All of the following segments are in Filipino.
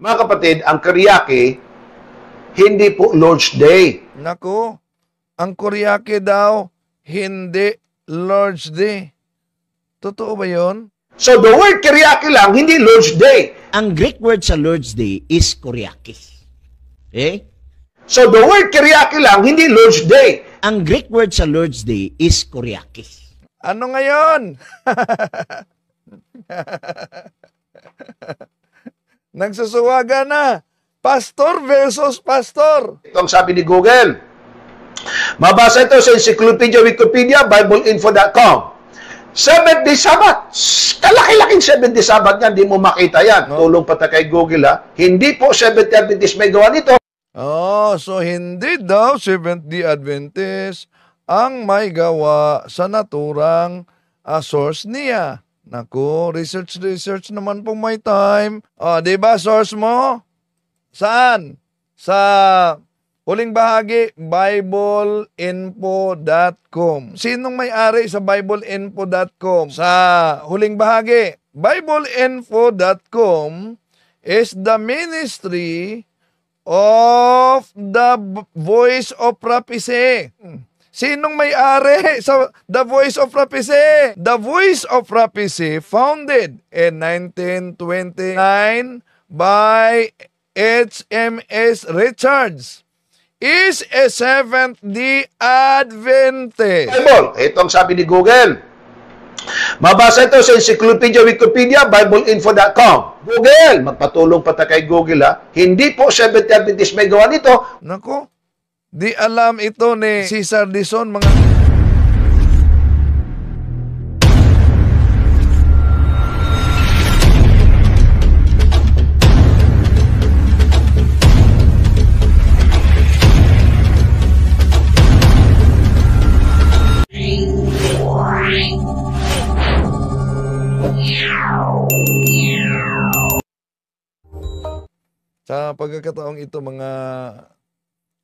Mga kapatid, ang Karyake, hindi po Lord's Day. Nako, ang Karyake daw, hindi Lord's Day. Totoo ba yon? So the word Karyake lang, hindi Lord's Day. Ang Greek word sa Lord's Day is Karyake. Eh? So the word Karyake lang, hindi Lord's Day. Ang Greek word sa Lord's Day is Karyake. Ano ngayon? Nagsusuwaga na. Pastor versus pastor. Ito ang sabi ni Google. Mabasa ito sa Encyclopedia Wikipedia, BibleInfo.com. Seventh day Sabbath. Kalaki-laking seventh day Sabbath yan. Hindi mo makita yan. No. Tulong pata kay Google ha. Hindi po Seventh day Adventist may gawa nito. Oh, so hindi daw Seventh day Adventist ang may gawa sa naturang uh, source niya. Naku, research, research naman pong may time. O, oh, ah, di ba source mo? Saan? Sa huling bahagi, bibleinfo.com. Sinong may-ari sa bibleinfo.com? Sa huling bahagi, bibleinfo.com is the ministry of the voice of prophecy. Hmm Sinong may-ari sa The Voice of Rapice? The Voice of Rapice founded in 1929 by HMS Richards is a Seventh-day Adventist. Bible, itong sabi ni Google. Mabasa ito sa Encyclopedia Wikipedia, BibleInfo.com. Google, magpatulong pata kay Google ha. Hindi po Seventh-day Adventist may gawa nito. Nako, Di alam ito ni Cesar Dizon mga Sa pagkakataong ito mga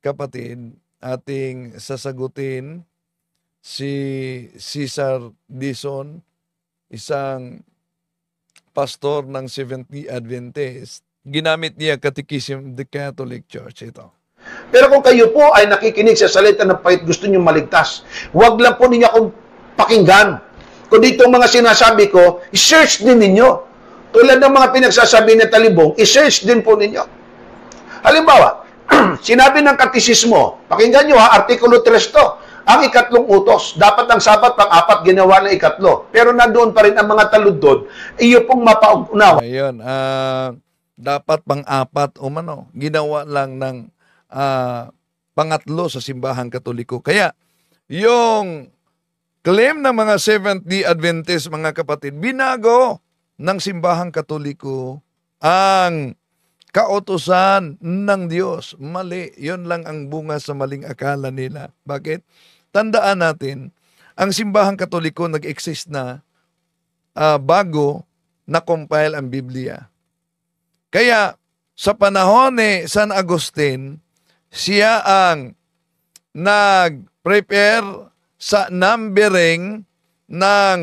kapatid, ating sasagutin si Cesar Dison, isang pastor ng Seventh-day Adventist. Ginamit niya Catechism the Catholic Church ito. Pero kung kayo po ay nakikinig sa salita ng pait gusto niyo maligtas, huwag lang po ninyo akong pakinggan. Kung dito mga sinasabi ko, i-search din ninyo. Tulad ng mga pinagsasabi ni talibong, i-search din po ninyo. Halimbawa, Sinabi ng katisismo, pakinggan nyo ha, Artikulo 3 to, ang ikatlong utos, dapat ang sapat pang apat ginawa ng ikatlo. Pero nandoon pa rin ang mga taludod, iyo pong mapaunawa. Ayun, uh, dapat pang apat o mano, ginawa lang ng uh, pangatlo sa simbahang katoliko. Kaya, yung claim ng mga Seventh-day Adventist, mga kapatid, binago ng simbahang katoliko ang kautosan ng Diyos. Mali. yon lang ang bunga sa maling akala nila. Bakit? Tandaan natin, ang simbahang katoliko nag-exist na uh, bago na-compile ang Biblia. Kaya sa panahon ni San Agustin, siya ang nag-prepare sa numbering ng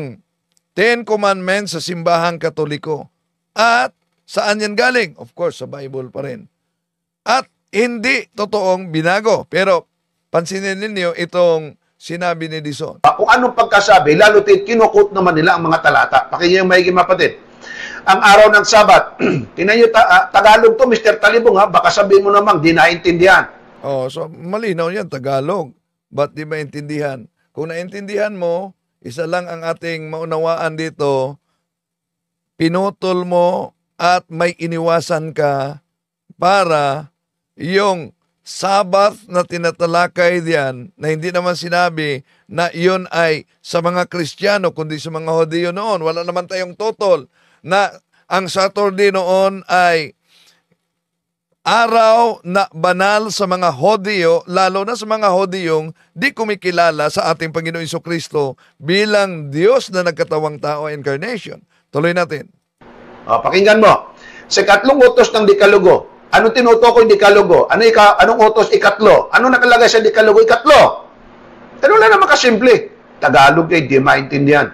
Ten Commandments sa simbahang katoliko. At Saan yan galing? Of course, sa Bible pa rin. At hindi totoong binago. Pero pansinin ninyo itong sinabi ni Dison. Kung anong pagkasabi, lalo tit, kinukot naman nila ang mga talata. Pakinggan yung maiging mapatid. Ang araw ng Sabat, tinayo ta- ah, Tagalog to, Mr. Talibong ha, baka sabihin mo namang di naintindihan. Oh, so malinaw yan, Tagalog. Ba't di maintindihan? Kung naintindihan mo, isa lang ang ating maunawaan dito, pinutol mo at may iniwasan ka para yung Sabbath na tinatalakay diyan na hindi naman sinabi na iyon ay sa mga Kristiyano kundi sa mga Hodeo noon. Wala naman tayong total na ang Saturday noon ay araw na banal sa mga Hodeo, lalo na sa mga Hodeyong di kumikilala sa ating Panginoon Kristo bilang Diyos na nagkatawang tao, incarnation. Tuloy natin. O, oh, pakinggan mo. Sa ikatlong utos ng Dikalugo, ano tinutukoy Dikalugo? Ano ika, anong utos ikatlo? Ano nakalagay sa Dikalugo? Ikatlo. Ano lang naman kasimple. Tagalog eh, di maintindihan.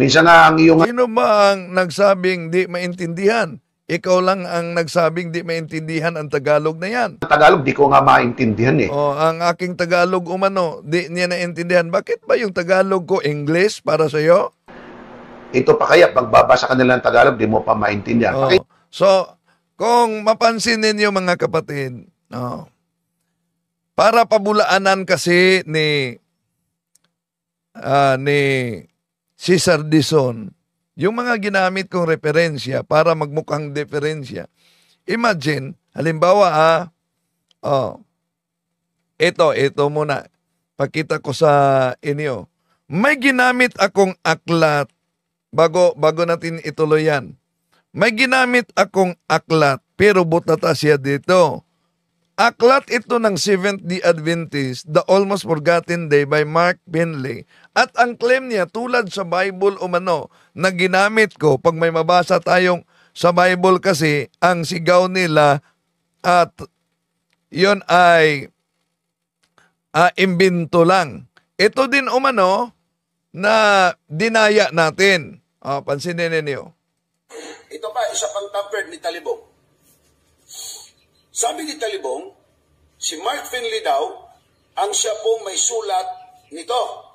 Minsan nga ang iyong... Sino ba ang nagsabing di maintindihan? Ikaw lang ang nagsabing di maintindihan ang Tagalog na yan. Tagalog, di ko nga maintindihan eh. Oh, ang aking Tagalog umano, di niya naintindihan. Bakit ba yung Tagalog ko English para sa'yo? Ito pa kaya, pagbabasa kanila ng Tagalog, di mo pa maintindihan. Oh. Okay. So, kung mapansin ninyo mga kapatid, no. para pabulaanan kasi ni uh, ni Cesar Dizon, yung mga ginamit kong referensya para magmukhang diferensya. Imagine, halimbawa ah, oh, ito, ito muna. Pakita ko sa inyo. May ginamit akong aklat bago, bago natin ituloy yan. May ginamit akong aklat, pero butata siya dito. Aklat ito ng Seventh-day Adventist, The Almost Forgotten Day by Mark Benley. At ang claim niya, tulad sa Bible o mano, na ginamit ko, pag may mabasa tayong sa Bible kasi, ang sigaw nila at yon ay uh, ah, imbinto lang. Ito din umano na dinaya natin. Uh, ah, pansinin ninyo. Ito pa, isa pang tampered ni Talibong. Sabi ni Talibong, si Mark Finley daw, ang siya po may sulat nito.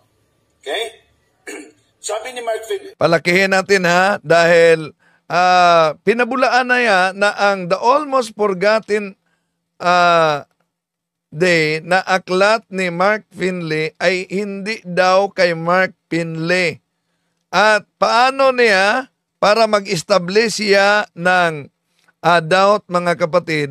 Okay? Sabi ni Mark Finley. Palakihin natin ha, dahil uh, pinabulaan na yan na ang the almost forgotten uh, day na aklat ni Mark Finley ay hindi daw kay Mark Finley at paano niya para mag-establish siya ng uh, doubt mga kapatid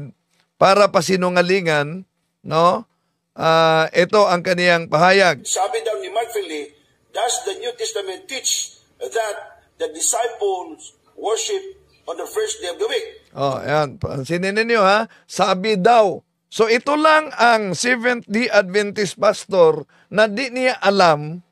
para pasinungalingan, no? Uh, ito ang kaniyang pahayag. Sabi daw ni Mark Finley, does the New Testament teach that the disciples worship on the first day of the week? Oh, ayan. Pansinin ninyo ha. Sabi daw. So ito lang ang Seventh-day Adventist pastor na di niya alam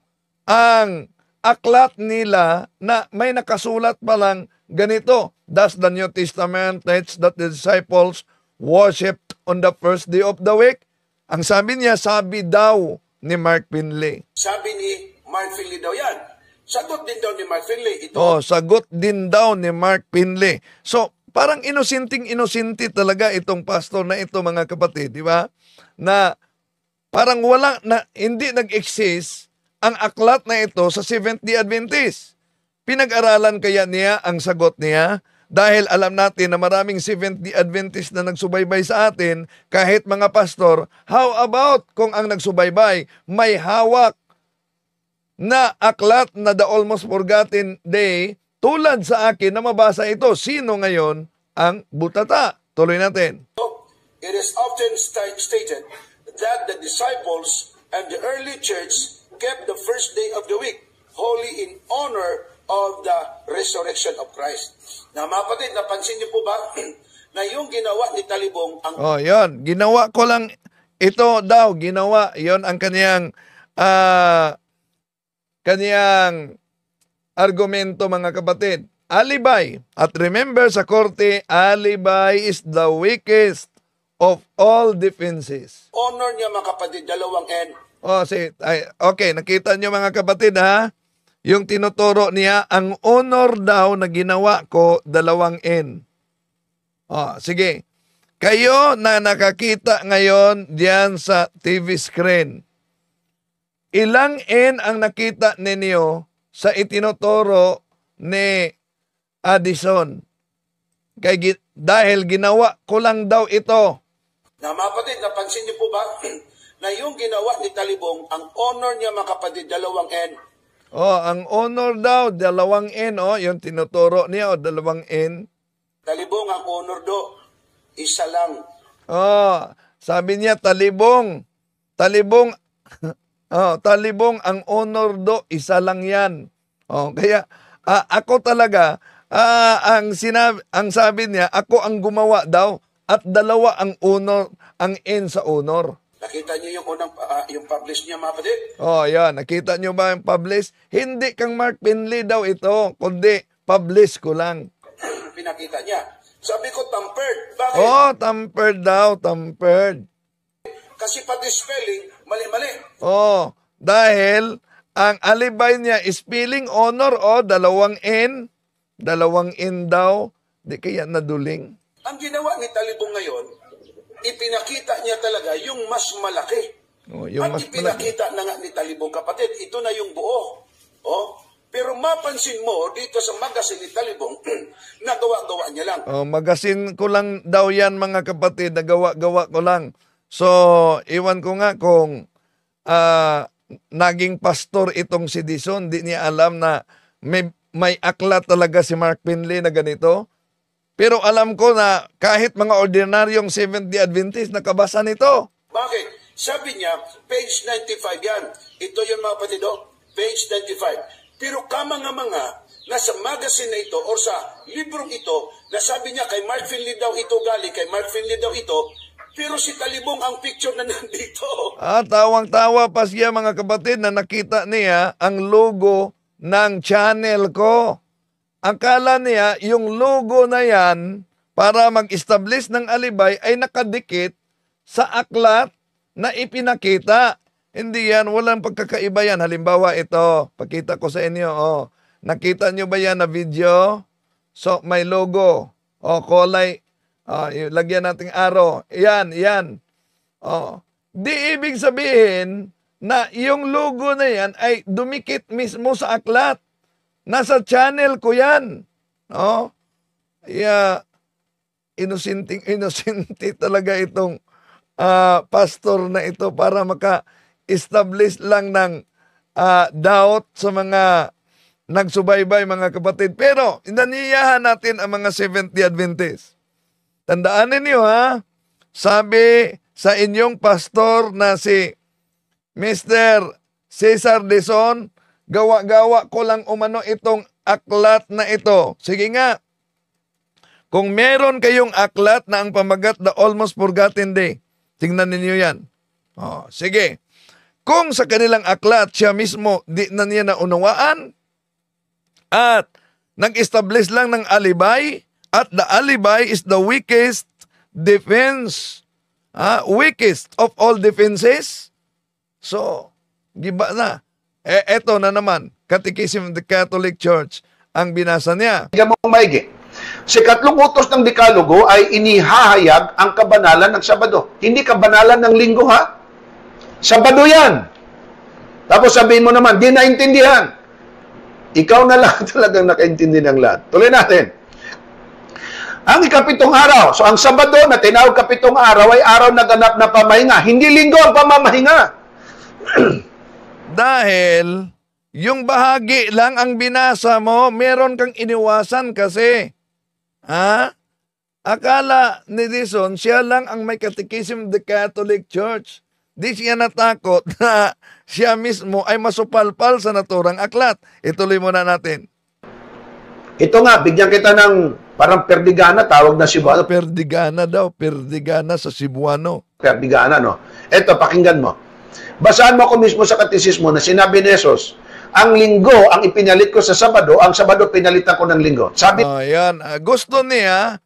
ang aklat nila na may nakasulat pa lang ganito. Thus the New Testament states that the disciples worshipped on the first day of the week. Ang sabi niya, sabi daw ni Mark Finley. Sabi ni Mark Finley daw yan. Sagot din daw ni Mark Finley. Ito. Oh, sagot din daw ni Mark Finley. So, parang inusinting inusinti talaga itong pastor na ito mga kapatid, di ba? Na parang wala na hindi nag-exist ang aklat na ito sa Seventh-day Adventist? Pinag-aralan kaya niya ang sagot niya? Dahil alam natin na maraming Seventh-day Adventist na nagsubaybay sa atin, kahit mga pastor, how about kung ang nagsubaybay may hawak na aklat na The Almost Forgotten Day tulad sa akin na mabasa ito? Sino ngayon ang butata? Tuloy natin. It is often stated that the disciples and the early church kept the first day of the week, holy in honor of the resurrection of Christ. Na mapatid, napansin niyo po ba na yung ginawa ni Talibong ang... Oh, yon Ginawa ko lang ito daw, ginawa. yon ang kaniyang uh, kaniyang argumento mga kapatid. Alibay. At remember sa korte, alibay is the weakest of all defenses. Honor niya mga kapatid, dalawang end. Oh, si, ay, okay, nakita nyo mga kapatid ha? Yung tinuturo niya, ang honor daw na ginawa ko, dalawang N. Oh, sige. Kayo na nakakita ngayon diyan sa TV screen. Ilang N ang nakita ninyo sa itinuturo ni Addison? Kay, dahil ginawa ko lang daw ito. Na mga kapatid, napansin niyo po ba? na yung ginawa ni Talibong, ang honor niya makapadi dalawang N. Oh, ang honor daw, dalawang N, oh, yung tinuturo niya, oh, dalawang N. Talibong, ang honor do, isa lang. Oh, sabi niya, talibong, talibong, oh, talibong, ang honor do, isa lang yan. Oh, kaya, ah, ako talaga, ah, ang, sinabi, ang sabi niya, ako ang gumawa daw, at dalawa ang honor, ang N sa honor. Nakita niyo yung unang uh, yung publish niya mga kapatid? Oh, yan. Nakita niyo ba yung publish? Hindi kang Mark Pinley daw ito, kundi publish ko lang. Pinakita niya. Sabi ko tampered. Bakit? Oh, tampered daw, tampered. Kasi pati spelling mali-mali. Oh, dahil ang alibay niya spelling honor o oh, dalawang n, dalawang n daw, di kaya naduling. Ang ginawa ni Talibong ngayon, ipinakita niya talaga yung mas malaki. Oh, yung At mas ipinakita malaki. na nga ni Talibong kapatid, ito na yung buo. Oh, pero mapansin mo dito sa magasin ni Talibong, nagawa-gawa niya lang. Oh, magasin ko lang daw yan mga kapatid, nagawa-gawa ko lang. So, iwan ko nga kung uh, naging pastor itong si Dison, di niya alam na may, may akla talaga si Mark Pinley na ganito. Pero alam ko na kahit mga ordinaryong Seventh-day Adventist nakabasa nito. Bakit? Sabi niya, page 95 yan. Ito yung mga patido, oh. page 95. Pero kamanga-manga na sa magazine na ito or sa librong ito na sabi niya kay Mark Finley daw ito galing, kay Mark Finley daw ito, pero si Talibong ang picture na nandito. Ah, tawang-tawa pa siya mga kapatid na nakita niya ang logo ng channel ko. Akala niya yung logo na yan para mag-establish ng alibay ay nakadikit sa aklat na ipinakita. Hindi yan, walang pagkakaiba yan. Halimbawa ito, pakita ko sa inyo. Oh. Nakita nyo ba yan na video? So, may logo. O, oh, kulay. Oh, lagyan nating aro. Yan, yan. Oh. Di ibig sabihin na yung logo na yan ay dumikit mismo sa aklat. Nasa channel ko yan. No? Yeah, inusinting, inusinti talaga itong uh, pastor na ito para maka-establish lang ng uh, doubt sa mga nagsubaybay mga kapatid. Pero, inaniyahan natin ang mga Seventh-day Adventists. Tandaan ninyo ha, sabi sa inyong pastor na si Mr. Cesar Deson, Gawa-gawa ko lang umano itong aklat na ito. Sige nga, kung meron kayong aklat na ang pamagat The Almost Forgotten Day, tingnan ninyo yan. Oh, sige. Kung sa kanilang aklat siya mismo di na niya naunawaan at nag-establish lang ng alibay at the alibay is the weakest defense, ah, weakest of all defenses. So, giba na. Eh, eto na naman, Catechism of the Catholic Church, ang binasa niya. Hindi mong Sa katlong utos ng Dekalogo ay inihahayag ang kabanalan ng Sabado. Hindi kabanalan ng Linggo, ha? Sabado yan. Tapos sabihin mo naman, di naintindihan. Ikaw na lang talagang nakaintindi ng lahat. Tuloy natin. Ang ikapitong araw. So, ang Sabado na tinawag kapitong araw ay araw na ganap na pamahinga. Hindi linggo ang pamamahinga. Dahil yung bahagi lang ang binasa mo, meron kang iniwasan kasi. Ha? Akala ni Dison, siya lang ang may Catechism of the Catholic Church. Di siya natakot na siya mismo ay masupalpal sa naturang aklat. Ituloy muna natin. Ito nga, bigyan kita ng parang perdigana, tawag na Cebuano. Perdigana daw, perdigana sa Cebuano. Perdigana, no? Ito, pakinggan mo. Basahan mo ako mismo sa katisismo na sinabi ni Jesus, ang linggo ang ipinalit ko sa Sabado, ang Sabado pinalitan ko ng linggo. Sabi oh, yan. Ah, gusto niya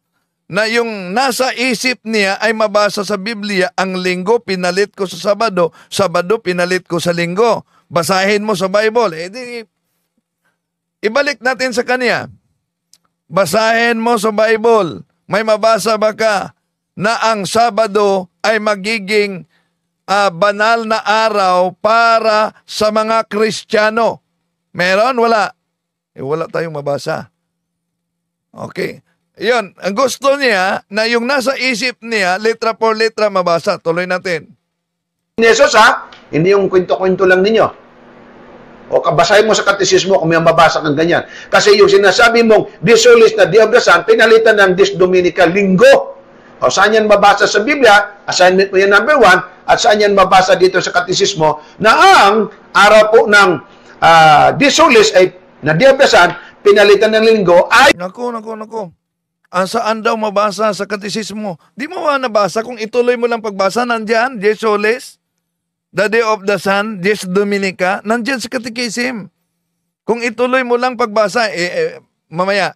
na yung nasa isip niya ay mabasa sa Biblia, ang linggo pinalit ko sa Sabado, Sabado pinalit ko sa linggo. Basahin mo sa Bible. Eh, di, ibalik natin sa kanya. Basahin mo sa Bible. May mabasa ba ka na ang Sabado ay magiging uh, banal na araw para sa mga Kristiyano. Meron? Wala. Eh, wala tayong mabasa. Okay. Yun, ang gusto niya na yung nasa isip niya, letra por letra mabasa. Tuloy natin. Ni Jesus ha, hindi yung kwento-kwento lang ninyo. O kabasahin mo sa katisismo kung may mabasa kang ganyan. Kasi yung sinasabi mong disulis na Day of the pinalitan ng this Dominica Linggo. O saan yan mabasa sa Biblia? Assignment mo yan number one, at saan yan mabasa dito sa katisismo na ang araw po ng uh, ah, disulis ay na diabesan, pinalitan ng linggo ay... Nako, nako, nako. Ah, saan daw mabasa sa katisismo? Di mo ba nabasa kung ituloy mo lang pagbasa? Nandiyan, Jesoles, the day of the sun, Jes Dominica, nandiyan sa katikisim. Kung ituloy mo lang pagbasa, eh, eh mamaya,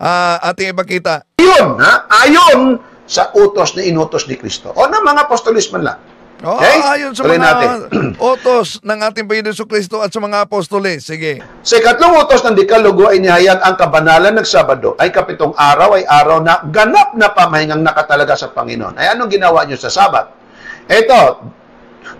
uh, ating ipakita. Yun, ha? Ayon sa utos na inutos ni Kristo. O ng mga apostolisman lang. Oh, okay? Ayon ah, sa Tuloy mga natin. otos ng ating Panginoon Kristo at sa mga apostoles. Sige. Sa ikatlong utos ng Dekalogo ay nihayat ang kabanalan ng Sabado ay kapitong araw ay araw na ganap na pamahingang nakatalaga sa Panginoon. Ay anong ginawa niyo sa Sabat? Ito,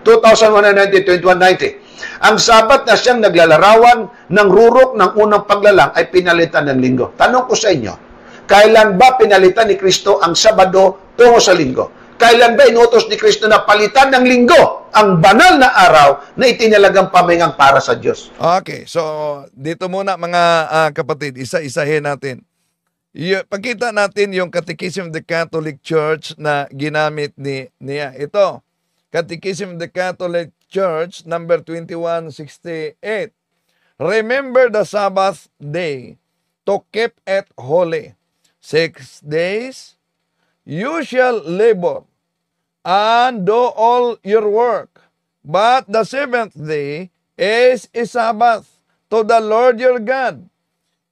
2190-2190. Ang Sabat na siyang naglalarawan ng rurok ng unang paglalang ay pinalitan ng linggo. Tanong ko sa inyo, kailan ba pinalitan ni Kristo ang Sabado tungo sa linggo? Kailan ba inutos ni Kristo na palitan ng linggo ang banal na araw na itinalagang pamingang para sa Diyos? Okay, so dito muna mga uh, kapatid, isa-isahin natin. Y- pagkita natin yung Catechism of the Catholic Church na ginamit ni niya. Ito, Catechism of the Catholic Church number 2168. Remember the Sabbath day to keep it holy. Six days you shall labor and do all your work. But the seventh day is a Sabbath to the Lord your God.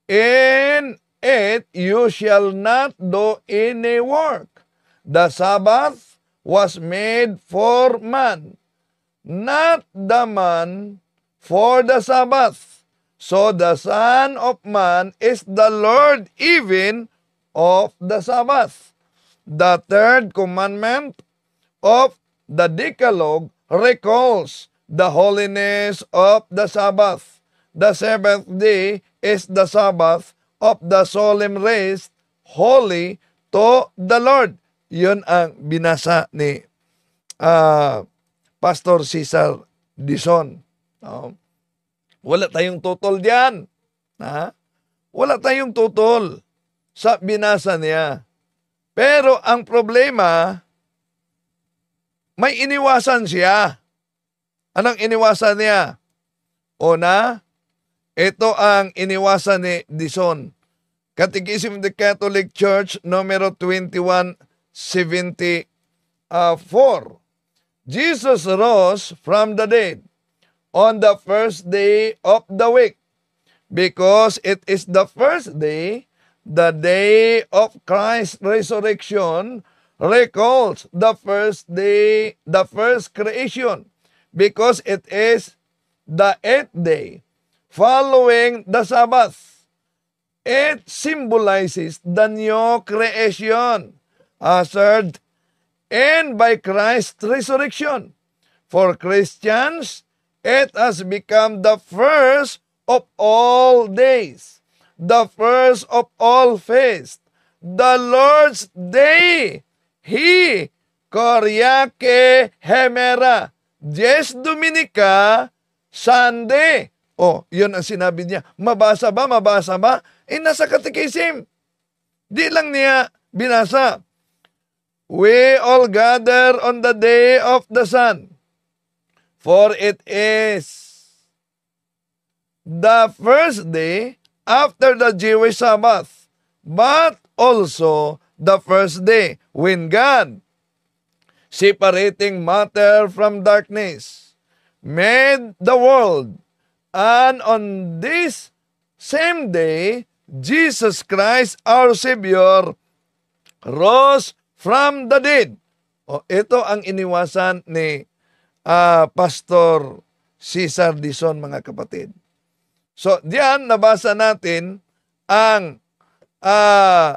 In it you shall not do any work. The Sabbath was made for man, not the man for the Sabbath. So the Son of Man is the Lord even of the Sabbath. The third commandment of the Decalogue recalls the holiness of the Sabbath. The seventh day is the Sabbath of the solemn rest, holy to the Lord. Yun ang binasa ni uh, Pastor Cesar Dison. No? Oh. Wala tayong tutol diyan. Ha? Wala tayong tutol sa binasa niya. Pero ang problema, may iniwasan siya. Anong iniwasan niya? Una, ito ang iniwasan ni Dison. Catechism of the Catholic Church, numero 2174. Jesus rose from the dead on the first day of the week because it is the first day The day of Christ's resurrection recalls the first day, the first creation, because it is the eighth day following the Sabbath. It symbolizes the new creation assured in by Christ's resurrection. For Christians, it has become the first of all days the first of all feast, the Lord's day. He, Koryake Hemera, Jes Dominica, Sunday. Oh, yun ang sinabi niya. Mabasa ba? Mabasa ba? Eh, nasa katikisim. Di lang niya binasa. We all gather on the day of the sun, for it is the first day after the Jewish Sabbath, but also the first day when God, separating matter from darkness, made the world. And on this same day, Jesus Christ, our Savior, rose from the dead. O, ito ang iniwasan ni uh, Pastor Cesar Dison, mga kapatid. So, diyan nabasa natin ang uh,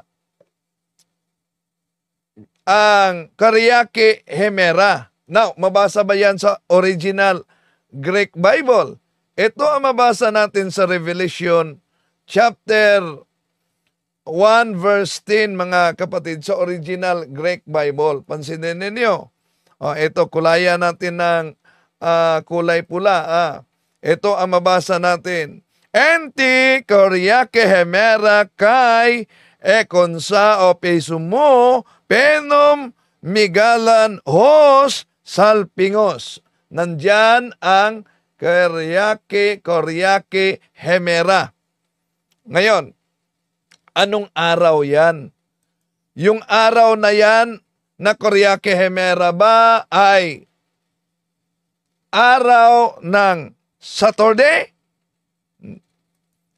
ang Kariake Hemera. Now, mabasa ba yan sa original Greek Bible? Ito ang mabasa natin sa Revelation chapter 1 verse 10 mga kapatid sa original Greek Bible. Pansinin ninyo. Oh, ito kulaya natin ng uh, kulay pula. Ah. Ito ang mabasa natin. Enti Korea ke kai e konsa o pesumo penom migalan hos salpingos. Nandyan ang Koryake, Koryake, Hemera. Ngayon, anong araw yan? Yung araw na yan na Koryake Hemera ba ay araw ng Saturday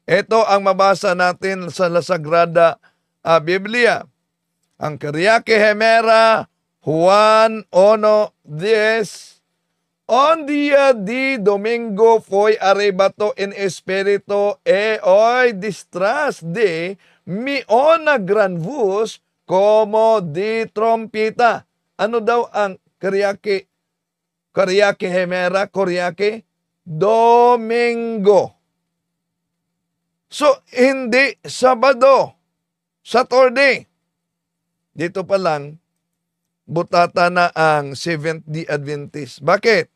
ito ang mabasa natin sa La Sagrada uh, Biblia. Ang Kariake Hemera, Juan 10. On dia di domingo foi arrebato en espirito e hoy distras de mi ona gran voz como di trompeta. Ano daw ang Kariake? Kariake Hemera, Kariake Domingo. So, hindi Sabado, Saturday. Dito pa lang, butata na ang Seventh-day Adventist. Bakit?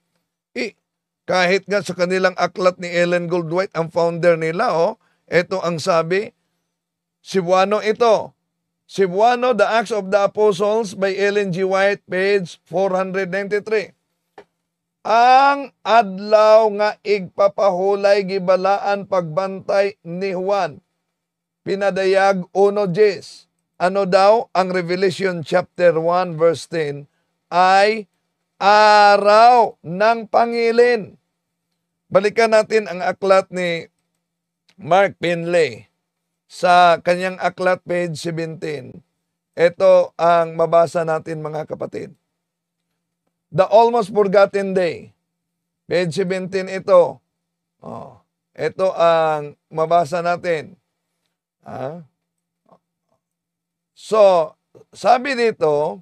Eh, kahit nga sa kanilang aklat ni Ellen Goldwhite, ang founder nila, oh, ito ang sabi, Cebuano ito. Cebuano, The Acts of the Apostles by Ellen G. White, page 493. Ang adlaw nga igpapahulay gibalaan pagbantay ni Juan. Pinadayag 1:10. Ano daw ang Revelation chapter 1 verse 10 ay araw ng pangilin. Balikan natin ang aklat ni Mark Pinley sa kanyang aklat page 17. Ito ang mabasa natin mga kapatid. The almost forgotten day. Page 17 ito. Oh, ito ang mabasa natin. Ah. So, sabi dito,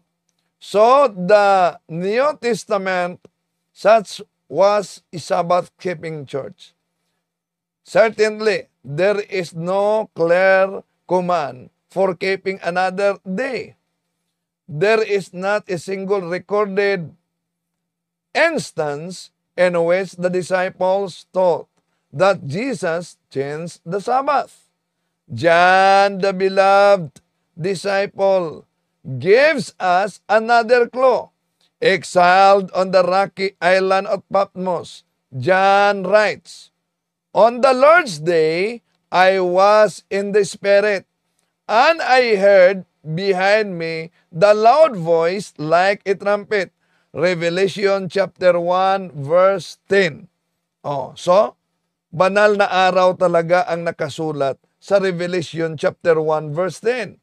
So the New Testament such was a Sabbath-keeping church. Certainly, there is no clear command for keeping another day. There is not a single recorded instance in which the disciples thought that Jesus changed the Sabbath. John, the beloved disciple, gives us another clue. Exiled on the rocky island of Patmos, John writes, On the Lord's day, I was in the Spirit, and I heard behind me the loud voice like a trumpet Revelation chapter 1 verse 10. Oh, so banal na araw talaga ang nakasulat sa Revelation chapter 1 verse 10.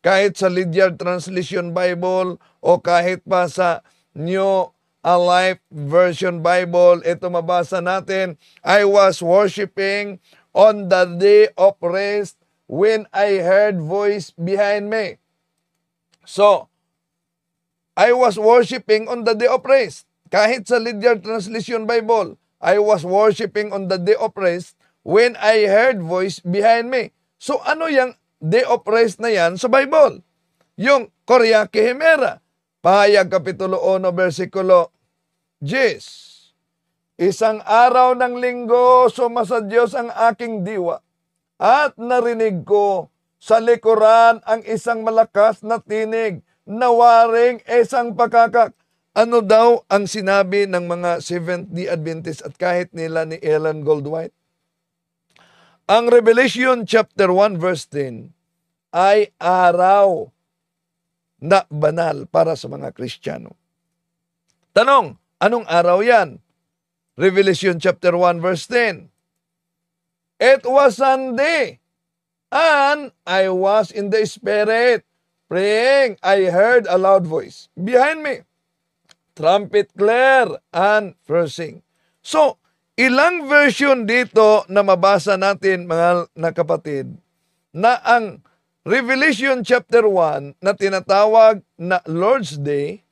Kahit sa Lydiard Translation Bible o kahit pa sa New Alive Version Bible, ito mabasa natin, I was worshiping on the day of rest when I heard voice behind me. So, I was worshiping on the day of rest. Kahit sa Lydia Translation Bible, I was worshiping on the day of rest when I heard voice behind me. So ano yung day of rest na yan sa Bible? Yung Korea Kehimera. Pahayag Kapitulo 1, versikulo 10. Isang araw ng linggo, sumasa Diyos ang aking diwa at narinig ko sa likuran ang isang malakas na tinig nawaring isang pakakak. Ano daw ang sinabi ng mga Seventh-day Adventist at kahit nila ni Ellen Goldwhite? Ang Revelation chapter 1 verse 10 ay araw na banal para sa mga Kristiyano. Tanong, anong araw yan? Revelation chapter 1 verse 10. It was Sunday and I was in the Spirit praying, I heard a loud voice behind me, trumpet clear and piercing. So, ilang version dito na mabasa natin mga nakapatid na ang Revelation chapter 1 na tinatawag na Lord's Day,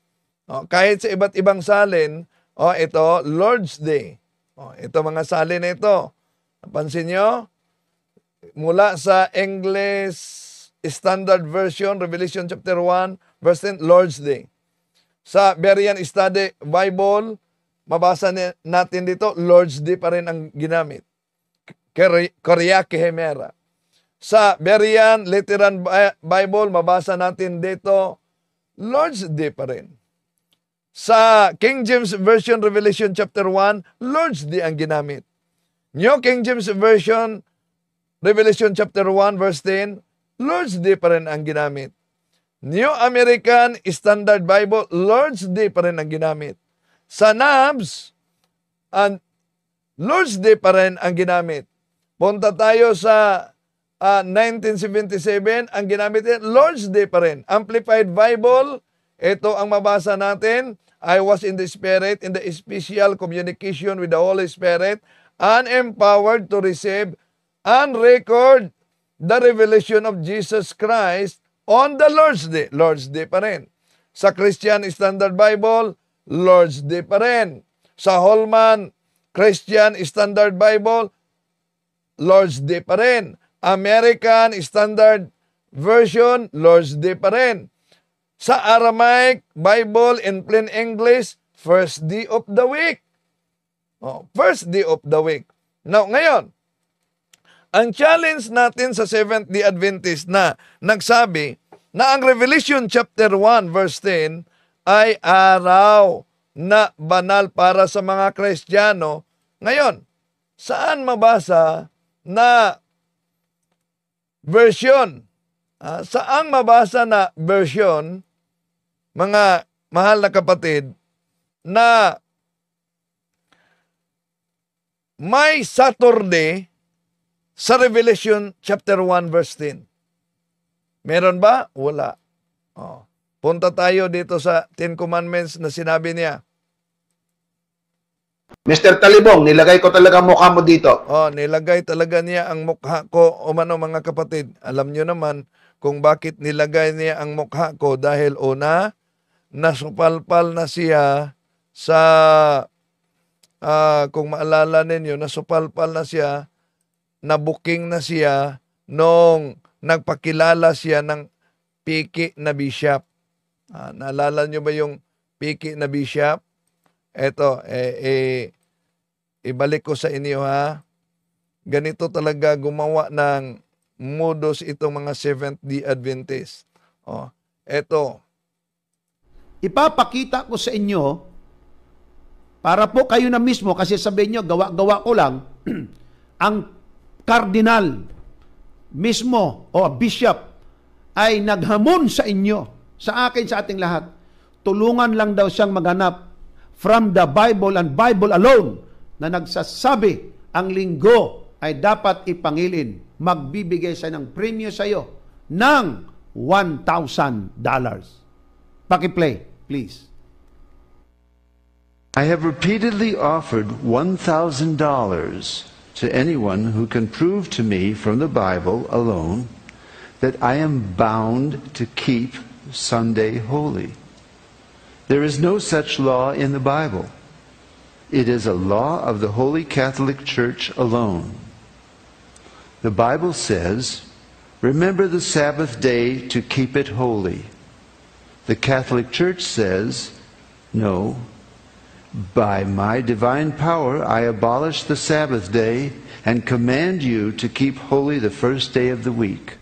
oh, kahit sa iba't ibang salin, oh, ito, Lord's Day. Oh, ito mga salin na ito. Napansin nyo? Mula sa English Standard Version, Revelation chapter 1, verse 10, Lord's Day. Sa Berean Study Bible, mabasa natin dito, Lord's Day pa rin ang ginamit. Korea Kehemera. Sa Berean Lutheran Bible, mabasa natin dito, Lord's Day pa rin. Sa King James Version Revelation chapter 1, Lord's Day ang ginamit. New King James Version Revelation chapter 1 verse 10, Lord's Day pa rin ang ginamit. New American Standard Bible, Lord's Day pa rin ang ginamit. Sa NABS, and Lord's Day pa rin ang ginamit. Punta tayo sa uh, ah, 1977, ang ginamit niya, Lord's Day pa rin. Amplified Bible, ito ang mabasa natin. I was in the Spirit, in the special communication with the Holy Spirit, and empowered to receive and record the revelation of Jesus Christ on the Lord's Day. Lord's Day pa rin. Sa Christian Standard Bible, Lord's Day pa rin. Sa Holman Christian Standard Bible, Lord's Day pa rin. American Standard Version, Lord's Day pa rin. Sa Aramaic Bible in plain English, first day of the week. Oh, first day of the week. Now, ngayon, ang challenge natin sa Seventh-day Adventist na nagsabi na ang Revelation chapter 1 verse 10 ay araw na banal para sa mga Kristiyano. Ngayon, saan mabasa na version? Ah, saang mabasa na version, mga mahal na kapatid, na may Saturday sa Revelation chapter 1 verse 10. Meron ba? Wala. Oh. Punta tayo dito sa Ten Commandments na sinabi niya. Mr. Talibong, nilagay ko talaga mukha mo dito. Oh, nilagay talaga niya ang mukha ko o mano mga kapatid. Alam niyo naman kung bakit nilagay niya ang mukha ko dahil una, nasupalpal na siya sa uh, kung maalala ninyo, nasupalpal na siya nabuking na siya noong nagpakilala siya ng Piki na Bishop. Ah, naalala nyo ba yung Piki na Bishop? Eto, eh, eh, ibalik ko sa inyo ha. Ganito talaga gumawa ng modus itong mga Seventh-day Adventist. Oh, eto. Ipapakita ko sa inyo para po kayo na mismo kasi sabihin nyo, gawa-gawa ko lang, ang cardinal mismo o bishop ay naghamon sa inyo, sa akin, sa ating lahat. Tulungan lang daw siyang maganap from the Bible and Bible alone na nagsasabi ang linggo ay dapat ipangilin. Magbibigay siya ng premyo sa iyo ng $1,000. Pakiplay, please. I have repeatedly offered $1,000 to anyone who can prove to me from the Bible alone that I am bound to keep Sunday holy. There is no such law in the Bible. It is a law of the Holy Catholic Church alone. The Bible says, Remember the Sabbath day to keep it holy. The Catholic Church says, No, By my divine power, I abolish the Sabbath day and command you to keep holy the first day of the week.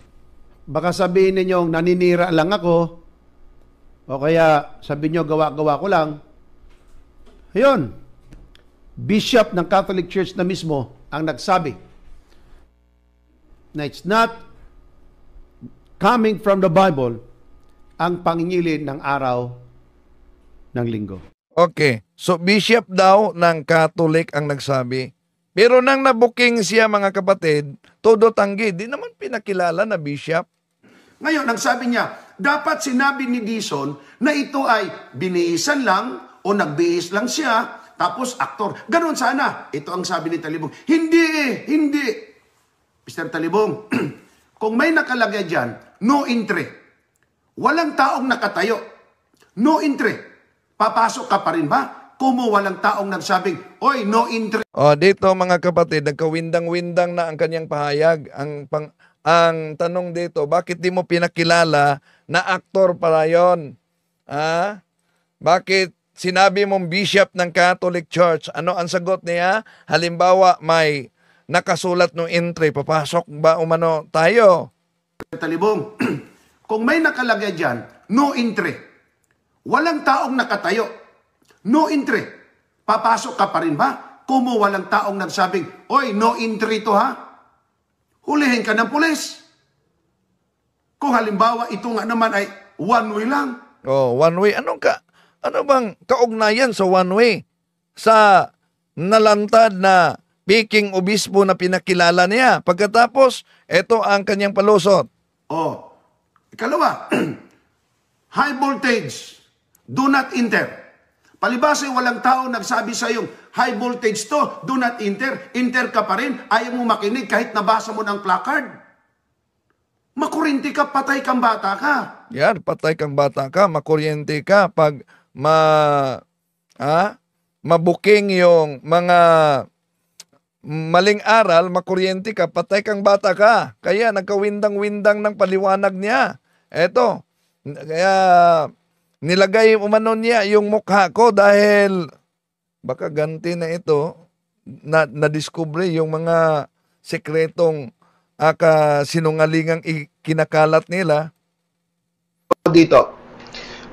Baka sabihin ninyong naninira lang ako, o kaya sabihin nyo gawa-gawa ko lang. Ayun, Bishop ng Catholic Church na mismo ang nagsabi na it's not coming from the Bible ang pangingilin ng araw ng linggo. Okay. So, bishop daw ng Catholic ang nagsabi. Pero nang nabuking siya mga kapatid, todo tanggi, di naman pinakilala na bishop. Ngayon, ang sabi niya, dapat sinabi ni Dison na ito ay biniisan lang o nagbiis lang siya, tapos aktor. Ganon sana. Ito ang sabi ni Talibong. Hindi eh, hindi. Mr. Talibong, kung may nakalagay dyan, no entry. Walang taong nakatayo. No entry. Papasok ka pa rin ba? Kumo walang taong nagsabing, Oy, no interest. Oh, dito mga kapatid, nagkawindang-windang na ang kanyang pahayag. Ang, pang, ang tanong dito, bakit di mo pinakilala na aktor pala yon? Ha? Bakit sinabi mong bishop ng Catholic Church? Ano ang sagot niya? Halimbawa, may nakasulat no entry, papasok ba umano tayo? Talibong, kung may nakalagay dyan, no entry. Walang taong nakatayo. No entry. Papasok ka pa rin ba? Kumo walang taong nagsabing, Oy, no entry to ha? Hulihin ka ng pulis. Kung halimbawa, ito nga naman ay one way lang. Oh, one way. Anong ka, ano bang kaugnayan sa one way? Sa nalantad na piking obispo na pinakilala niya. Pagkatapos, ito ang kanyang palusot. Oh, ikalawa, high voltage do not enter. Palibasa, walang tao nagsabi sa iyong high voltage to, do not enter. Enter ka pa rin, ayaw mo makinig kahit nabasa mo ng placard. Makurinti ka, patay kang bata ka. Yan, patay kang bata ka, makuryente ka pag ma ha? mabuking yung mga maling aral, makuryente ka, patay kang bata ka. Kaya nagkawindang-windang ng paliwanag niya. Eto, kaya nilagay umano niya yung mukha ko dahil baka ganti na ito na nadiskubre yung mga sekretong aka ah, sinungalingang ikinakalat nila dito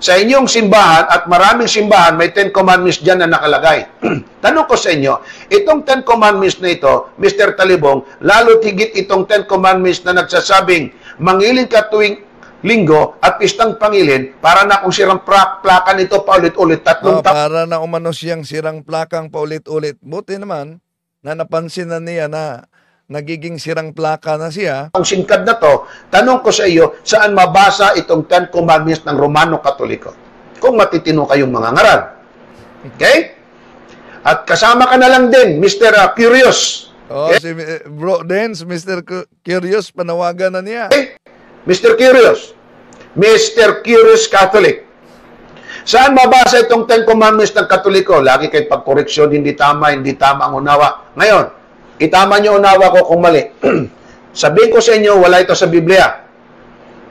sa inyong simbahan at maraming simbahan may 10 commandments diyan na nakalagay tanong ko sa inyo itong 10 commandments na ito Mr. Talibong lalo tigit itong 10 commandments na nagsasabing mangilin ka tuwing linggo at pistang pangilin para na kung sirang pra- plaka nito paulit-ulit tatlong oh, Para na umano siyang sirang plakang paulit-ulit. Buti naman na napansin na niya na nagiging sirang plaka na siya. Ang singkad na to, tanong ko sa iyo, saan mabasa itong Ten Commandments ng Romano Katoliko? Kung matitino kayong mga ngaral. Okay? At kasama ka na lang din, Mr. Ah, Curious. Oh, okay? si eh, Bro Dance, Mr. Curious, panawagan na niya. Okay? Mr. Curious. Mr. Curious Catholic. Saan mabasa itong Ten Commandments ng Katoliko? Lagi kayo pagkoreksyon, hindi tama, hindi tama ang unawa. Ngayon, itama niyo unawa ko kung mali. Sabihin ko sa inyo, wala ito sa Biblia.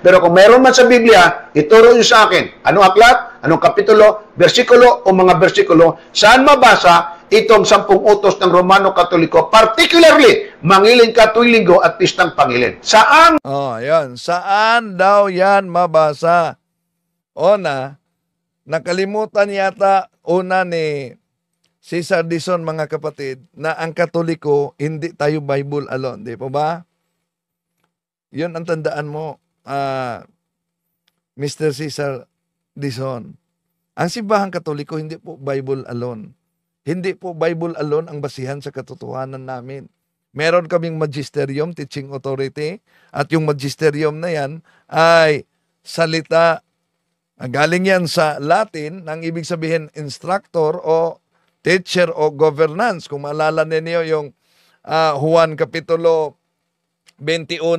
Pero kung meron man sa Biblia, ituro niyo sa akin. Anong aklat, anong kapitulo, bersikulo o mga bersikulo, saan mabasa itong sampung utos ng Romano Katoliko, particularly mangiling katulinggo at pistang pangilin. Saan? Oh, yan. Saan daw yan mabasa? O na, nakalimutan yata una ni Cesar Dizon mga kapatid na ang Katoliko hindi tayo Bible alone, di po ba? Yun ang tandaan mo, uh, ah, Mr. Cesar Dizon. Ang simbahang Katoliko hindi po Bible alone hindi po Bible alone ang basihan sa katotohanan namin. Meron kaming magisterium, teaching authority, at yung magisterium na yan ay salita. Ang ah, Galing yan sa Latin, nang ibig sabihin instructor o teacher o governance. Kung maalala ninyo yung uh, Juan Kapitulo 21,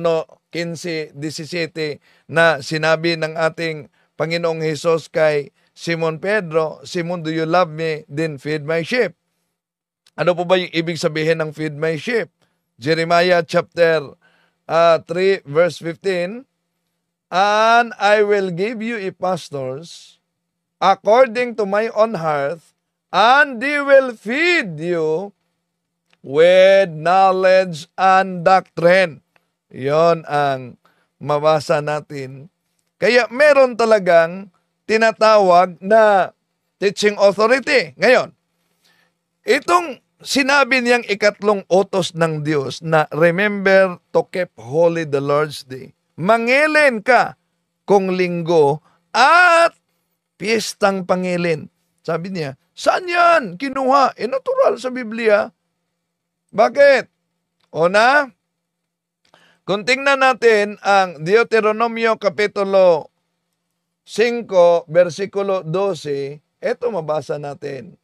15, 17 na sinabi ng ating Panginoong Hesus kay Simon Pedro, Simon, do you love me? Then feed my sheep. Ano po ba yung ibig sabihin ng feed my sheep? Jeremiah chapter uh, ah, 3 verse 15, And I will give you a pastors according to my own heart, and they will feed you with knowledge and doctrine. Yon ang mabasa natin. Kaya meron talagang tinatawag na teaching authority. Ngayon, itong sinabi niyang ikatlong otos ng Diyos na remember to keep holy the Lord's Day. Mangilin ka kung linggo at piyestang pangilin. Sabi niya, saan yan kinuha? E natural sa Biblia. Bakit? O na, kung tingnan natin ang Deuteronomio Kapitulo 5, versikulo 12, ito mabasa natin.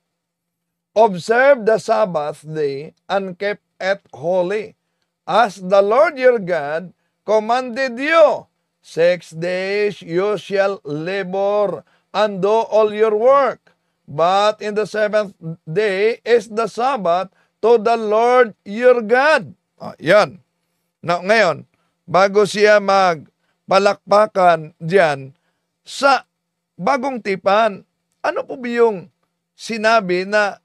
Observe the Sabbath day and keep it holy, as the Lord your God commanded you. Six days you shall labor and do all your work. But in the seventh day is the Sabbath to the Lord your God. Oh, ah, yan. Now, ngayon, bago siya magpalakpakan diyan, sa bagong tipan. Ano po ba yung sinabi na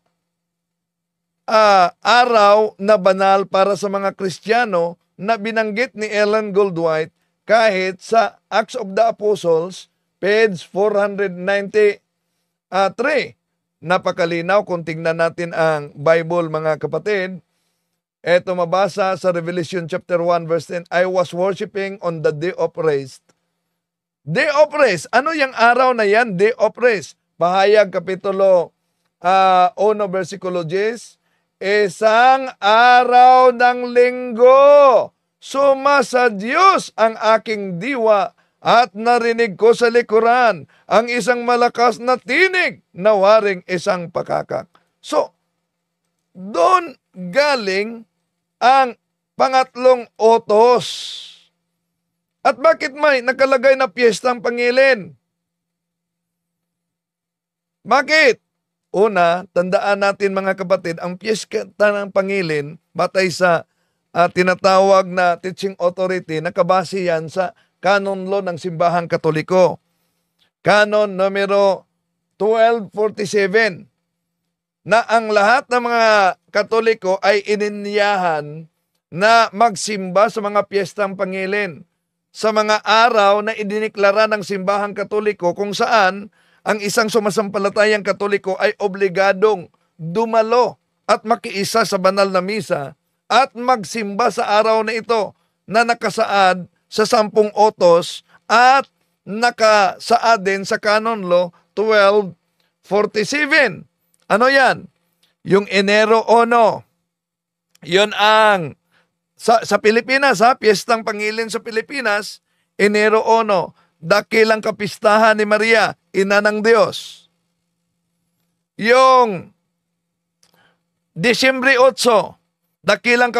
uh, araw na banal para sa mga Kristiyano na binanggit ni Ellen Goldwhite kahit sa Acts of the Apostles, page 493. Ah, Napakalinaw kung tingnan natin ang Bible mga kapatid. Ito mabasa sa Revelation chapter 1 verse 10, I was worshiping on the day of rest Day of Ano yung araw na yan? Day of rest. Pahayag Kapitulo uh, ah, 1 versikulo 10. Isang araw ng linggo. Sumasa Diyos ang aking diwa at narinig ko sa likuran ang isang malakas na tinig na waring isang pakakak. So, doon galing ang pangatlong otos at bakit may nakalagay na piyesta ang pangilin? Bakit? Una, tandaan natin mga kapatid, ang piyesta ng pangilin batay sa uh, tinatawag na teaching authority, nakabase yan sa canon law ng simbahang katoliko. Canon numero 1247 na ang lahat ng mga katoliko ay ininyahan na magsimba sa mga piyestang pangilin sa mga araw na idiniklara ng simbahang katoliko kung saan ang isang sumasampalatayang katoliko ay obligadong dumalo at makiisa sa banal na misa at magsimba sa araw na ito na nakasaad sa sampung otos at nakasaad din sa canon law 1247. Ano yan? Yung Enero 1. Yun ang sa, sa Pilipinas ha, piyestang pangilin sa Pilipinas, Enero 1, dakilang kapistahan ni Maria, ina ng Diyos. Yung Disyembre 8, dakilang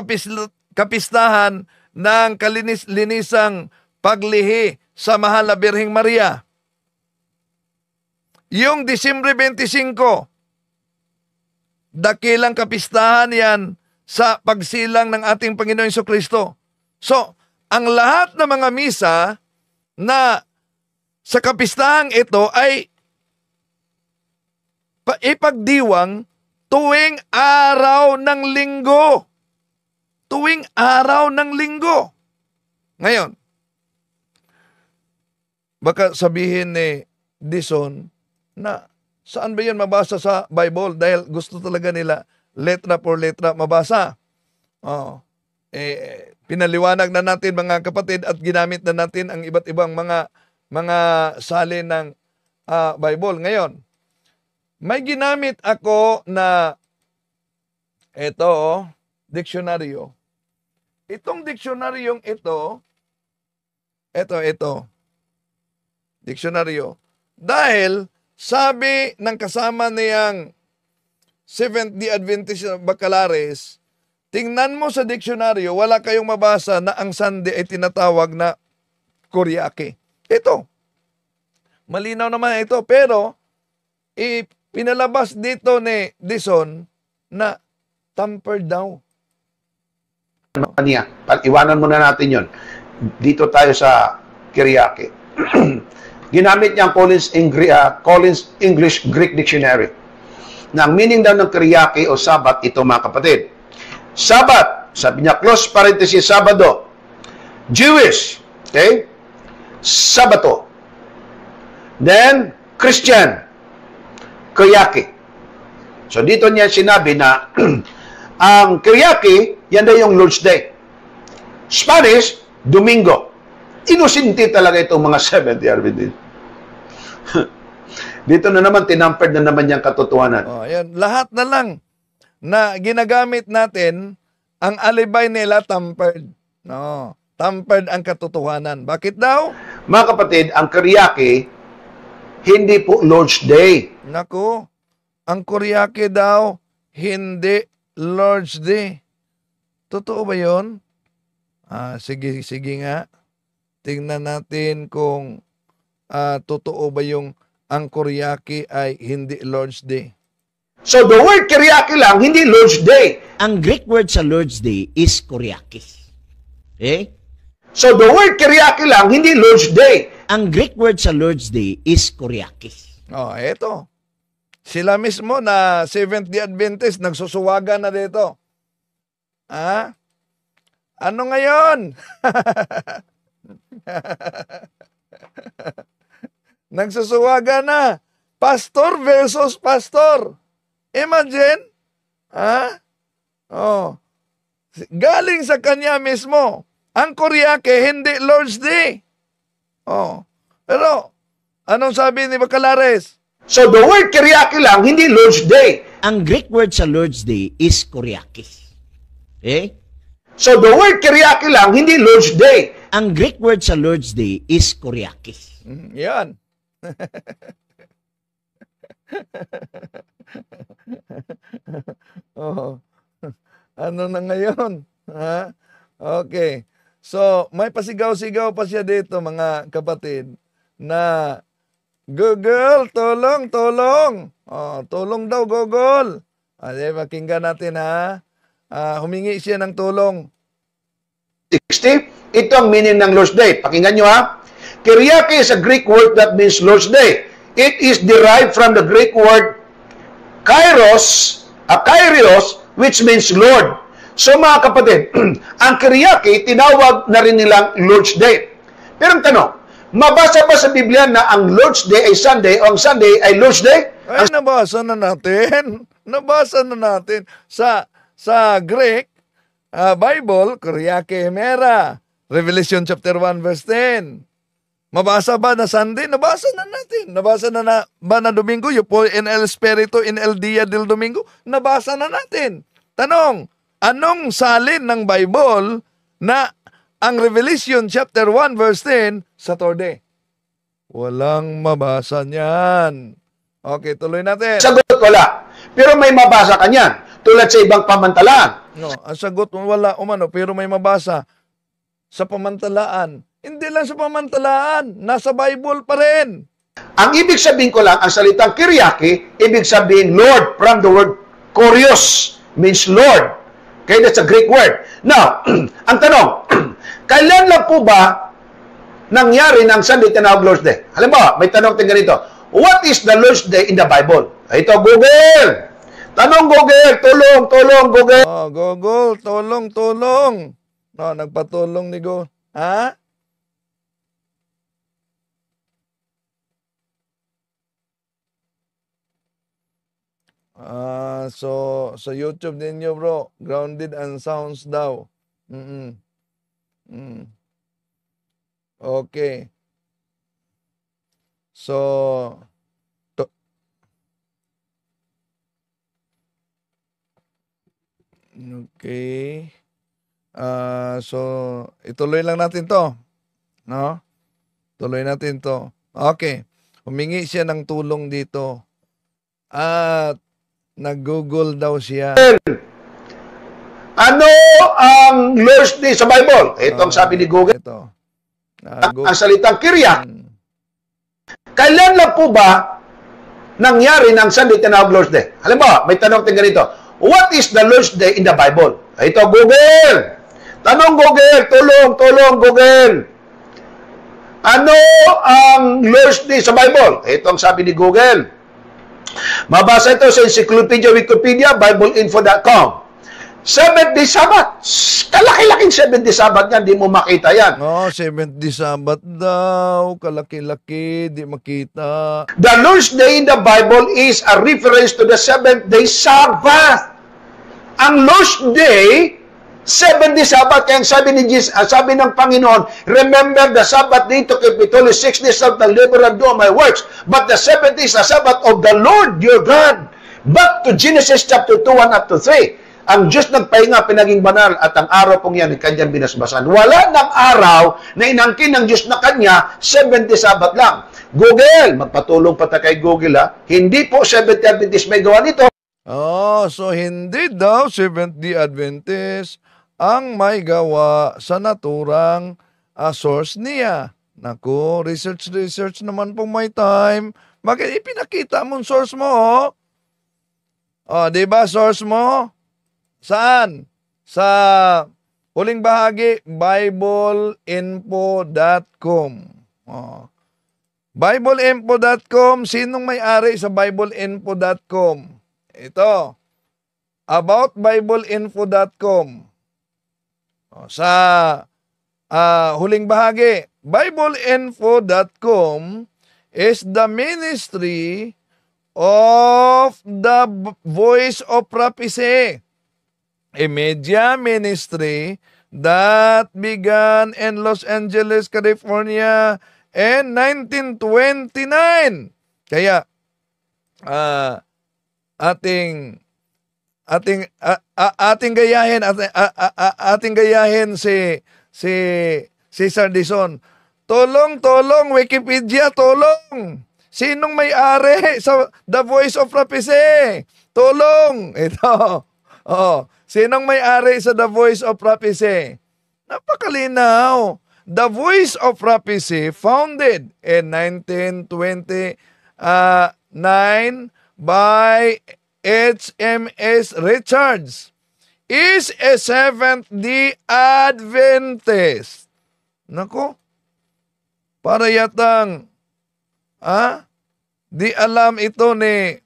kapistahan ng kalinis-linisang paglihi sa Mahal na Birhing Maria. Yung Disyembre 25, dakilang kapistahan yan sa pagsilang ng ating Panginoon Iso Kristo. So, ang lahat ng mga misa na sa kapistahang ito ay ipagdiwang tuwing araw ng linggo. Tuwing araw ng linggo. Ngayon, baka sabihin ni Dison na saan ba yan mabasa sa Bible dahil gusto talaga nila letra por letra mabasa. Oh. Eh, pinaliwanag na natin mga kapatid at ginamit na natin ang iba't ibang mga mga sali ng uh, Bible ngayon. May ginamit ako na ito, oh, diksyonaryo. Itong diksionaryong ito, ito, ito, diksyonaryo. Dahil sabi ng kasama niyang Seventh-day Adventist Bacalares, tingnan mo sa diksyonaryo, wala kayong mabasa na ang Sunday ay tinatawag na Kuryake. Ito. Malinaw naman ito. Pero, ipinalabas dito ni Dison na tampered daw. Ano niya. Iwanan muna natin yon. Dito tayo sa Kiriake. Ginamit niya ang Collins, Ingr- uh, ah, Collins English Greek Dictionary na ang meaning daw ng Kriyaki o Sabat, ito mga kapatid. Sabat, sabi niya, close parenthesis, Sabado. Jewish, okay? Sabato. Then, Christian, Kriyaki. So, dito niya sinabi na ang Kriyaki, yan daw yung Lord's Day. Spanish, Domingo. Inusinti talaga itong mga seventh 70 Arvidin. Dito na naman, tinampered na naman yung katotohanan. Oh, yan. Lahat na lang na ginagamit natin, ang alibay nila tampered. No, tampered ang katotohanan. Bakit daw? Mga kapatid, ang Karyake, hindi po launch day. Naku, ang Karyake daw, hindi launch day. Totoo ba yon? Ah, sige, sige nga. Tingnan natin kung ah, totoo ba yung ang kuryaki ay hindi Lord's Day. So the word kuryaki lang, hindi Lord's Day. Ang Greek word sa Lord's Day is kuryaki. Okay? Eh? So the word kuryaki lang, hindi Lord's Day. Ang Greek word sa Lord's Day is kuryaki. Oh, eto. Sila mismo na Seventh-day Adventist, nagsusuwaga na dito. Ha? Ano ngayon? Nagsusuwaga na. Pastor versus pastor. Imagine, ha? Oh. Galing sa kanya mismo. Ang Koryake, hindi Lord's Day. Oh. Pero, anong sabi ni Bacalares? So the word Koryake lang, hindi Lord's Day. Ang Greek word sa Lord's Day is Koryake. Eh? So the word Koryake lang, hindi Lord's Day. Ang Greek word sa Lord's Day is Koryake. Mm, yan. oh. Ano na ngayon? Ha? Okay. So, may pasigaw-sigaw pa siya dito mga kapatid na Google, tulong, tulong. Oh, tulong daw Google. Ay, ah, pakinggan natin ha. Uh, humingi siya ng tulong. 60. Ito ang meaning ng Lord's Day. Pakinggan nyo ha. Kyriake is a Greek word that means Lord's Day. It is derived from the Greek word kairos, a kairos, which means Lord. So mga kapatid, ang Kyriake tinawag na rin nilang Lord's Day. Pero ang tanong, mabasa ba sa Biblia na ang Lord's Day ay Sunday o ang Sunday ay Lord's Day? Ay, nabasa na natin. Nabasa na natin. Sa, sa Greek, uh, Bible, Kyriake Mera. Revelation chapter 1 verse 10. Mabasa ba na Sunday? Nabasa na natin. Nabasa na, na ba na Domingo? Yung po in El Espiritu, in El Dia del Domingo? Nabasa na natin. Tanong, anong salin ng Bible na ang Revelation chapter 1 verse 10 Saturday? Walang mabasa niyan. Okay, tuloy natin. Sagot wala. Pero may mabasa kanya. niyan. Tulad sa ibang pamantalaan. No, ang sagot wala umano pero may mabasa sa pamantalaan hindi lang sa pamantalaan, nasa Bible pa rin. Ang ibig sabihin ko lang, ang salitang Kyriaki, ibig sabihin Lord from the word Kurios means Lord. Okay, that's a Greek word. Now, ang tanong, kailan lang po ba nangyari ng Sunday tinawag Lord's Day? Halimbawa, may tanong tingnan ganito, What is the Lord's Day in the Bible? Ito, Google! Tanong Google, tulong, tulong Google. Oh, Google, tulong, tulong. No, oh, nagpatulong ni Google. Ha? Uh, so, so YouTube din ninyo bro, grounded and sounds daw. Mm -mm. Mm. Okay. So, to Okay. Uh, so, ituloy lang natin to. No? Tuloy natin to. Okay. Humingi siya ng tulong dito. At Nag-google daw siya. Ano ang Lord's Day sa Bible? Ito ang oh, sabi ni Google. Ito. Ah, Ang, salitang kirya. Hmm. Kailan lang po ba nangyari ng Sunday tinawag Lord's Day? Halimbawa, may tanong tingnan ganito. What is the Lord's Day in the Bible? Ito, Google. Tanong Google, tulong, tulong Google. Ano ang Lord's Day sa Bible? Ito ang sabi ni Google. Mabasa ito sa Encyclopedia Wikipedia, BibleInfo.com. Seventh day Sabbath. Kalaki-laking seventh day Sabbath yan. di mo makita yan. No, oh, seventh day Sabbath daw. Kalaki-laki, di makita. The Lord's Day in the Bible is a reference to the seventh day Sabbath. Ang Lord's Day 70 Sabbath, Kaya sabi, ni Jesus, uh, sabi ng Panginoon, Remember the Sabbath day to keep it holy. Six days of the labor and do my works. But the seventh is the Sabbath of the Lord your God. Back to Genesis chapter 2, 1 up to 3. Ang Diyos nagpahinga, pinaging banal, at ang araw pong yan ay kanyang binasbasan. Wala ng araw na inangkin ng Diyos na kanya, 70 Sabat lang. Google, magpatulong pa kay Google ha. Ah. Hindi po 70 Adventist may gawa nito. Oh, so hindi daw 70 Adventist ang may gawa sa naturang uh, source niya. Naku, research, research naman pong may time. Bakit ipinakita mo source mo, oh? Oh, di ba source mo? Saan? Sa huling bahagi, bibleinfo.com. Oh. Bibleinfo.com, sinong may-ari sa bibleinfo.com? Ito, aboutbibleinfo.com. Sa uh, huling bahagi, bibleinfo.com is the ministry of the voice of prophecy, a media ministry that began in Los Angeles, California in 1929. Kaya, uh, ating ating a, a, ating gayahin at a, ating gayahin si si Cesar Dison. Tolong, tolong Wikipedia, tolong. Sinong may-ari sa The Voice of Prophecy? Tolong. Ito. Oh, sinong may-ari sa The Voice of Prophecy? Napakalinaw. The Voice of Prophecy founded in 1929 uh, by HMS Richards is a Seventh-day Adventist. Nako, para yatang, ah, di alam ito ni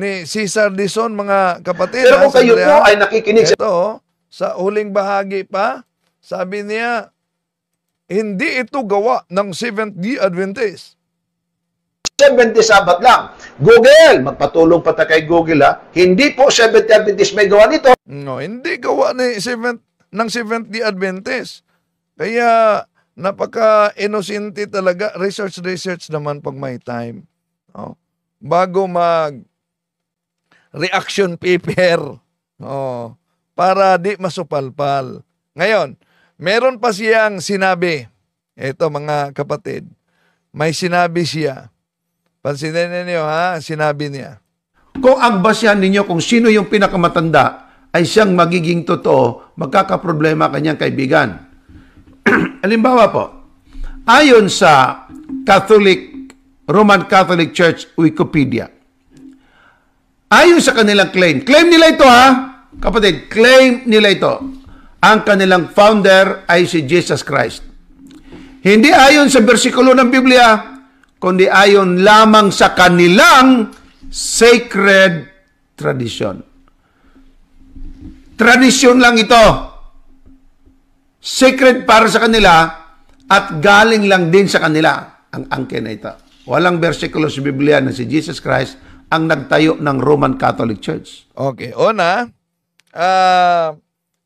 ni Cesar Dizon, mga kapatid. Pero kung kayo po ay nakikinig. Ito, sa huling bahagi pa, sabi niya, hindi ito gawa ng Seventh-day Adventist. 70 Sabat lang. Google, magpatulong pa kay Google ha. Hindi po 70 Adventist may gawa nito. No, hindi gawa ni 7, ng 70 Adventist. Kaya napaka-inosente talaga. Research, research naman pag may time. No? Bago mag reaction paper. Oh. Para di masupalpal. Ngayon, meron pa siyang sinabi. Ito mga kapatid, may sinabi siya Pansinin ninyo ha, sinabi niya. Kung ang ninyo kung sino yung pinakamatanda ay siyang magiging totoo, magkakaproblema kanyang kaibigan. Halimbawa po, ayon sa Catholic Roman Catholic Church Wikipedia, ayon sa kanilang claim, claim nila ito ha, kapatid, claim nila ito, ang kanilang founder ay si Jesus Christ. Hindi ayon sa bersikulo ng Biblia, kundi ayon lamang sa kanilang sacred tradition. Tradisyon lang ito. Sacred para sa kanila at galing lang din sa kanila ang angke na ito. Walang versikulo sa Biblia na si Jesus Christ ang nagtayo ng Roman Catholic Church. Okay, una, uh,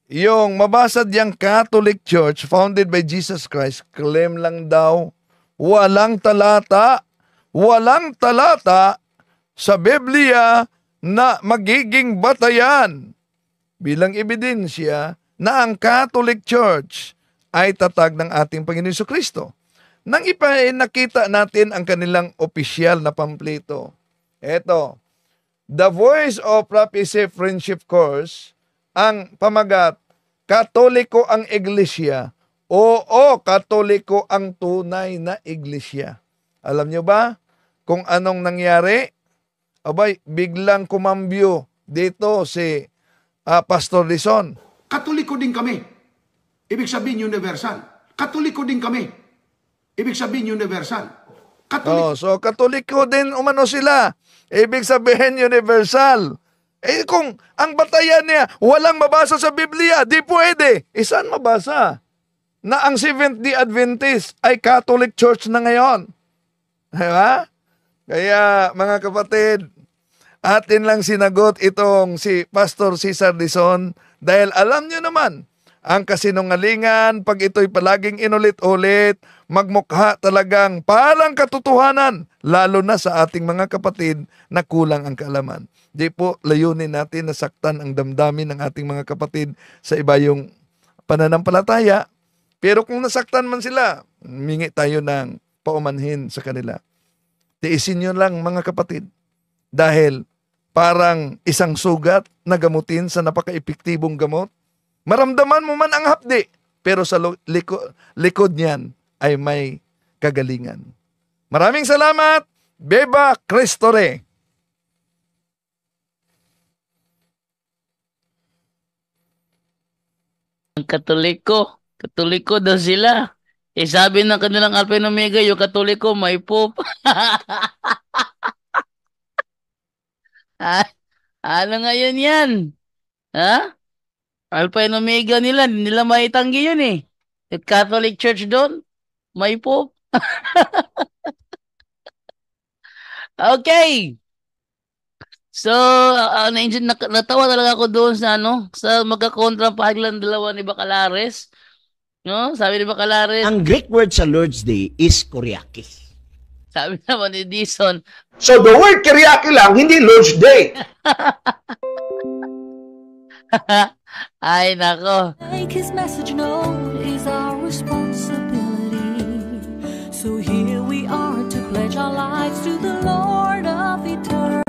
yung mabasa diyang Catholic Church founded by Jesus Christ, claim lang daw walang talata, walang talata sa Biblia na magiging batayan bilang ebidensya na ang Catholic Church ay tatag ng ating Panginoon Kristo. Nang ipa eh, natin ang kanilang opisyal na pamplito. Eto, The Voice of Prophecy Friendship Course, ang pamagat, Katoliko ang Iglesia Oo, katoliko ang tunay na iglesia. Alam nyo ba kung anong nangyari? Abay, biglang kumambyo dito si uh, Pastor Lison. Katoliko din kami. Ibig sabihin universal. Katoliko din kami. Ibig sabihin universal. Katoliko. Oh, so katoliko din umano sila. Ibig sabihin universal. Eh kung ang batayan niya walang mabasa sa Biblia, di pwede. Isan eh, mabasa? na ang Seventh-day Adventist ay Catholic Church na ngayon. Diba? Kaya mga kapatid, atin lang sinagot itong si Pastor Cesar Dizon dahil alam nyo naman, ang kasinungalingan, pag ito'y palaging inulit-ulit, magmukha talagang parang katotohanan, lalo na sa ating mga kapatid na kulang ang kaalaman. Di po, layunin natin na saktan ang damdamin ng ating mga kapatid sa iba yung pananampalataya, pero kung nasaktan man sila, mingi tayo ng paumanhin sa kanila. Tiisin nyo lang mga kapatid. Dahil parang isang sugat na gamutin sa napaka-epektibong gamot. Maramdaman mo man ang hapdi, pero sa liko- likod niyan ay may kagalingan. Maraming salamat, Beba Cristore. Ang Katoliko Katoliko daw sila. Eh sabi ng kanilang Alpha and Omega, yung Katoliko may Pope. Ah, ano ngayon yan? Ha? Alpha and Omega nila, nila maitanggi yun eh. At Catholic Church doon, may Pope. okay. So, uh, ah, ah, na natawa talaga ako doon sa ano, sa magkakontra pahaglan dalawa ni Bacalares. No? Sabi ni Bacalares. Ang Greek word sa Lord's Day is Kuriaki. Sabi naman ni Dison. So the word Kuriaki lang, hindi Lord's Day. Ay, nako. Like his message known is our responsibility. So here we are to pledge our lives to the Lord of eternity.